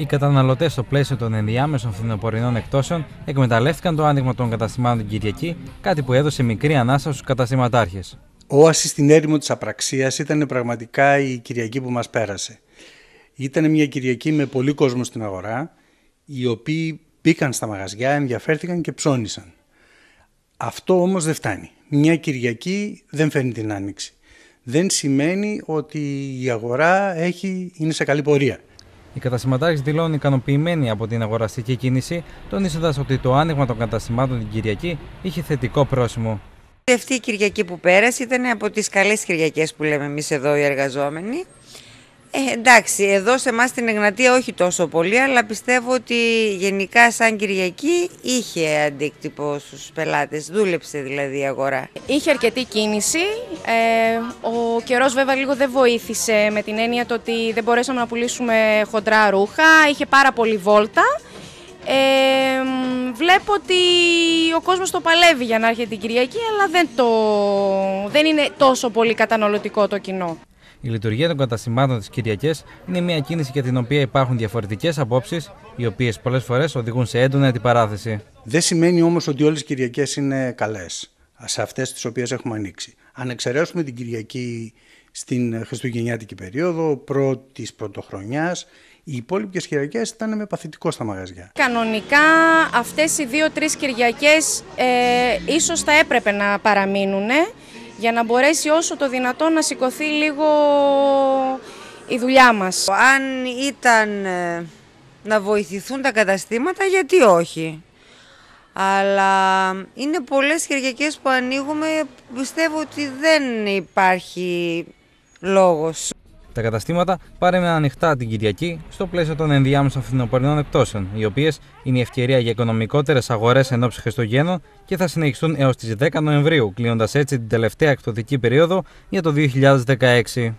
Οι καταναλωτές στο πλαίσιο των ενδιάμεσων φθινοπορεινών εκτόσεων εκμεταλλεύτηκαν το άνοιγμα των καταστημάτων την Κυριακή, κάτι που έδωσε μικρή ανάσα στους καταστηματάρχες. Όασης στην έρημο της απραξίας ήταν πραγματικά η Κυριακή που μας πέρασε. Ήταν μια Κυριακή με πολύ κόσμο στην αγορά, οι οποίοι πήκαν στα μαγαζιά, ενδιαφέρθηκαν και ψώνισαν. Αυτό όμως δεν φτάνει. Μια Κυριακή δεν φέρνει την άνοιξη. Δεν σημαίνει ότι η αγορά έχει, είναι σε καλή πορεία. Οι κατασυμματάρχη δηλώνουν ικανοποιημένοι από την αγοραστική κίνηση, τονίζοντας ότι το άνοιγμα των καταστημάτων την Κυριακή είχε θετικό πρόσημο. Αυτή η Κυριακή που πέρασε ήταν από τις καλές Κυριακές που λέμε εμείς εδώ οι εργαζόμενοι. Ε, εντάξει, εδώ σε εμάς στην Εγνατία όχι τόσο πολύ, αλλά πιστεύω ότι γενικά σαν Κυριακή είχε αντίκτυπο στους πελάτες, δούλεψε δηλαδή η αγορά. Είχε αρκετή κίνηση, ε, ο καιρός βέβαια λίγο δεν βοήθησε με την έννοια το ότι δεν μπορέσαμε να πουλήσουμε χοντρά ρούχα, είχε πάρα πολύ βόλτα. Ε, βλέπω ότι ο κόσμος το παλεύει για να έρχεται την Κυριακή, αλλά δεν, το, δεν είναι τόσο πολύ καταναλωτικό το κοινό. Η λειτουργία των καταστημάτων τη Κυριακή είναι μια κίνηση για την οποία υπάρχουν διαφορετικές απόψεις, οι οποίες πολλές φορές οδηγούν σε έντονη αντιπαράθεση. Δεν σημαίνει όμως ότι όλες οι Κυριακές είναι καλές, σε αυτές τις οποίες έχουμε ανοίξει. Αν εξαιρέσουμε την Κυριακή στην Χριστουγεννιάτικη περίοδο, πρώτης πρωτοχρονιάς, οι υπόλοιπες Κυριακές ήταν με παθητικό στα μαγαζιά. Κανονικά αυτές οι δύο-τρει Κυριακές ε, ίσως θα έπρεπε να παραμείνουν για να μπορέσει όσο το δυνατόν να σηκωθεί λίγο η δουλειά μας. Αν ήταν ε, να βοηθηθούν τα καταστήματα, γιατί όχι. Αλλά είναι πολλές χεριακές που ανοίγουμε, πιστεύω ότι δεν υπάρχει λόγος. Τα καταστήματα παρέμειναν ανοιχτά την Κυριακή στο πλαίσιο των ενδιάμεσων φθινοπορεινών εκτόσεων, οι οποίες είναι η ευκαιρία για οικονομικότερες αγορές εν ώψη Χριστουγέννων και θα συνεχιστούν έως τις 10 Νοεμβρίου, κλείνοντας έτσι την τελευταία εκπτωτική περίοδο για το 2016.